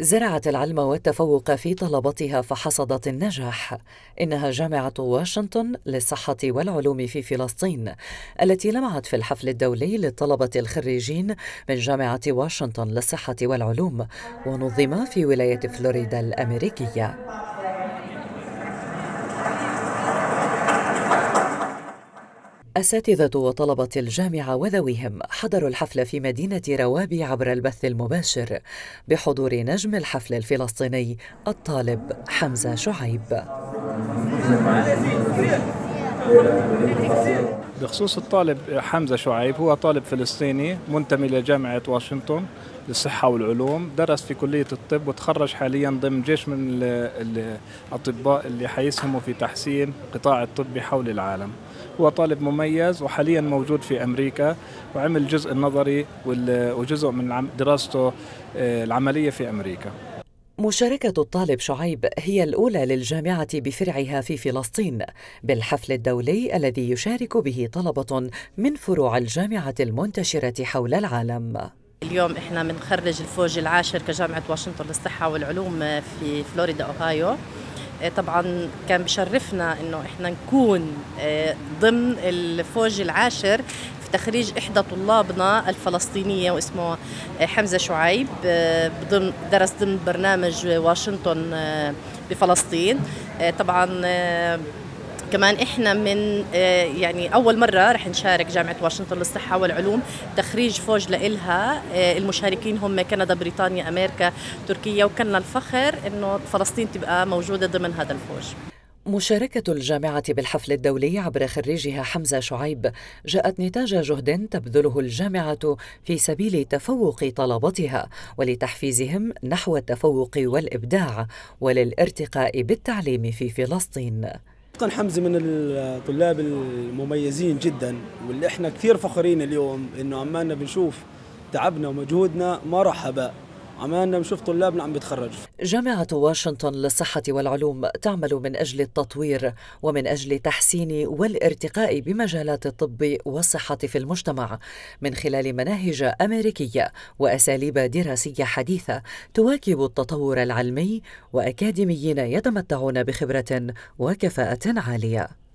زرعت العلم والتفوق في طلبتها فحصدت النجاح انها جامعه واشنطن للصحه والعلوم في فلسطين التي لمعت في الحفل الدولي للطلبه الخريجين من جامعه واشنطن للصحه والعلوم ونظم في ولايه فلوريدا الامريكيه أساتذة وطلبة الجامعة وذويهم حضروا الحفل في مدينة روابي عبر البث المباشر بحضور نجم الحفل الفلسطيني الطالب حمزة شعيب بخصوص الطالب حمزة شعيب هو طالب فلسطيني منتمي لجامعة واشنطن للصحة والعلوم درس في كلية الطب وتخرج حاليا ضمن جيش من الأطباء اللي حيسهموا في تحسين قطاع الطب حول العالم هو طالب مميز وحاليا موجود في أمريكا وعمل جزء النظري وجزء من دراسته آه، العملية في أمريكا مشاركة الطالب شعيب هي الأولى للجامعة بفرعها في فلسطين بالحفل الدولي الذي يشارك به طلبة من فروع الجامعة المنتشرة حول العالم. اليوم احنا بنخرج الفوج العاشر كجامعة واشنطن للصحة والعلوم في فلوريدا اوهايو. إيه، طبعا كان بشرفنا انه احنا نكون إيه، ضمن الفوج العاشر تخريج إحدى طلابنا الفلسطينية واسمه آه، حمزة شعيب ضمن آه، درس ضمن برنامج واشنطن آه، بفلسطين طبعا كمان احنا من يعني اول مره رح نشارك جامعه واشنطن للصحه والعلوم تخريج فوج لإلها المشاركين هم كندا بريطانيا امريكا تركيا وكلنا الفخر انه فلسطين تبقى موجوده ضمن هذا الفوج مشاركة الجامعة بالحفل الدولي عبر خريجها حمزة شعيب جاءت نتاج جهد تبذله الجامعة في سبيل تفوق طلبتها ولتحفيزهم نحو التفوق والإبداع وللارتقاء بالتعليم في فلسطين. كان حمزة من الطلاب المميزين جدا واللي احنا كثير فخورين اليوم انه عمالنا بنشوف تعبنا ومجهودنا ما راح هباء عمالنا بنشوف طلابنا عم بيتخرج جامعة واشنطن للصحة والعلوم تعمل من أجل التطوير ومن أجل تحسين والارتقاء بمجالات الطب والصحة في المجتمع من خلال مناهج أمريكية وأساليب دراسية حديثة تواكب التطور العلمي وأكاديميين يتمتعون بخبرة وكفاءة عالية